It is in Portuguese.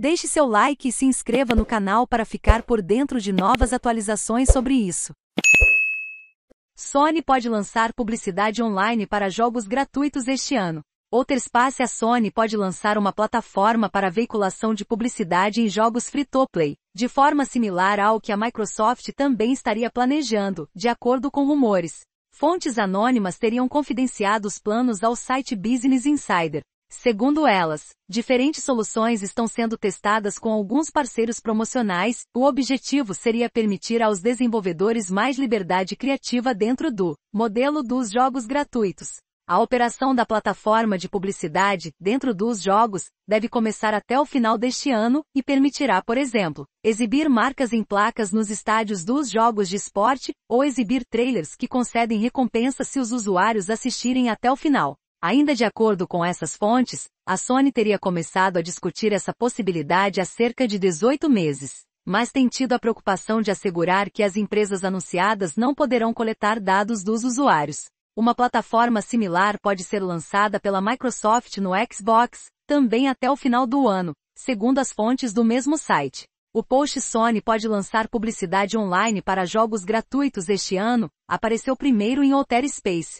Deixe seu like e se inscreva no canal para ficar por dentro de novas atualizações sobre isso. Sony pode lançar publicidade online para jogos gratuitos este ano. espaço é a Sony pode lançar uma plataforma para veiculação de publicidade em jogos free-to-play, de forma similar ao que a Microsoft também estaria planejando, de acordo com rumores. Fontes anônimas teriam confidenciado os planos ao site Business Insider. Segundo elas, diferentes soluções estão sendo testadas com alguns parceiros promocionais. O objetivo seria permitir aos desenvolvedores mais liberdade criativa dentro do modelo dos jogos gratuitos. A operação da plataforma de publicidade dentro dos jogos deve começar até o final deste ano e permitirá, por exemplo, exibir marcas em placas nos estádios dos jogos de esporte ou exibir trailers que concedem recompensa se os usuários assistirem até o final. Ainda de acordo com essas fontes, a Sony teria começado a discutir essa possibilidade há cerca de 18 meses, mas tem tido a preocupação de assegurar que as empresas anunciadas não poderão coletar dados dos usuários. Uma plataforma similar pode ser lançada pela Microsoft no Xbox, também até o final do ano, segundo as fontes do mesmo site. O post Sony pode lançar publicidade online para jogos gratuitos este ano, apareceu primeiro em Outer Space.